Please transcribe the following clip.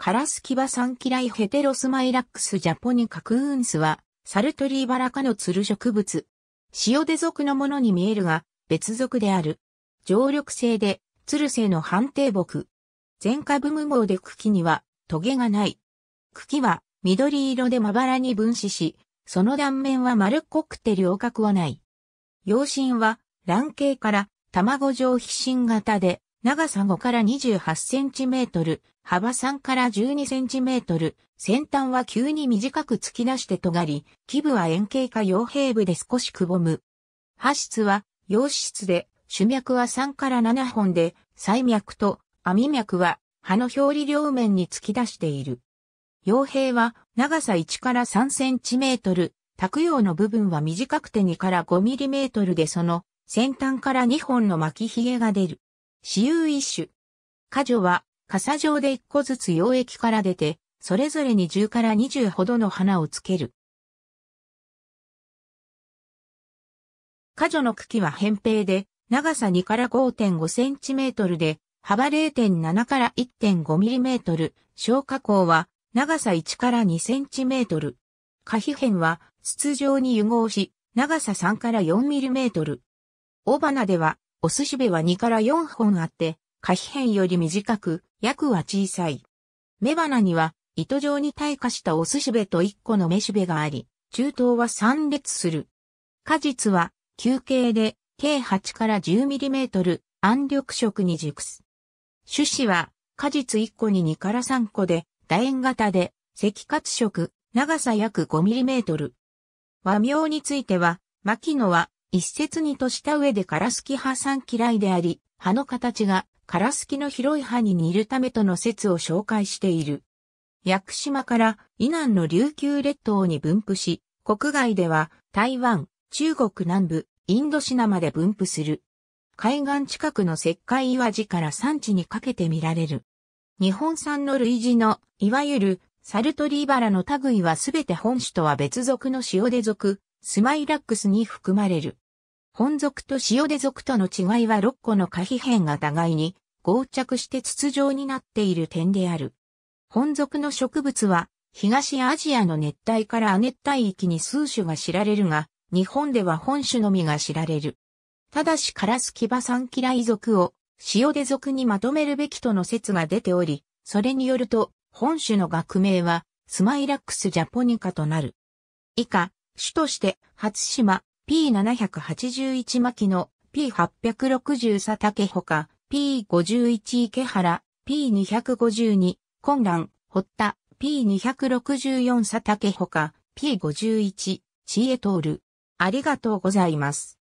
カラスキバサンキライヘテロスマイラックスジャポニカクーンスは、サルトリーバラ科のツル植物。塩出属のものに見えるが、別属である。常緑性で、ツル性の判定木。全部無毛で茎には、トゲがない。茎は、緑色でまばらに分子し、その断面は丸っこくて両角はない。養心は、卵形から、卵状皮心型で、長さ5から28センチメートル、幅3から12センチメートル、先端は急に短く突き出して尖り、基部は円形か洋平部で少しくぼむ。波質は洋質で、主脈は3から7本で、細脈と網脈は葉の表裏両面に突き出している。傭兵は長さ1から3センチメートル、卓用の部分は短くて2から5ミリメートルでその先端から2本の巻きひげが出る。私有一種。果樹は、傘状で一個ずつ溶液から出て、それぞれに10から20ほどの花をつける。果樹の茎は扁平で、長さ2から5.5センチメートルで、幅0.7から1.5ミリメートル、消化口は長さ1から2センチメートル。可皮片は筒状に融合し、長さ3から4ミリメートル。大花ではお寿司部は2から4本あって、可皮変より短く、約は小さい。目花には、糸状に退化したお寿司部と1個のめしべがあり、中等は3列する。果実は、球形で、計8から 10mm、暗緑色に熟す。種子は、果実1個に2から3個で、楕円型で、赤褐色、長さ約 5mm。和名については、牧野は、一説にとした上でカラスキ派産嫌いであり、葉の形がカラスキの広い葉に似るためとの説を紹介している。屋久島から以南の琉球列島に分布し、国外では台湾、中国南部、インドシナまで分布する。海岸近くの石灰岩地から山地にかけて見られる。日本産の類似の、いわゆるサルトリーバラの類はすべて本種とは別属の塩で属、スマイラックスに含まれる。本属と塩出属との違いは6個の可比変が互いに合着して筒状になっている点である。本属の植物は東アジアの熱帯から亜熱帯域に数種が知られるが、日本では本種のみが知られる。ただしカラスキバサンキライ属を塩出属にまとめるべきとの説が出ており、それによると本種の学名はスマイラックスジャポニカとなる。以下、主として、初島、P781 巻の、P860 佐竹ほか、P51 池原、P252、混乱、堀田、P264 佐竹ほか、P51、知恵通る。ありがとうございます。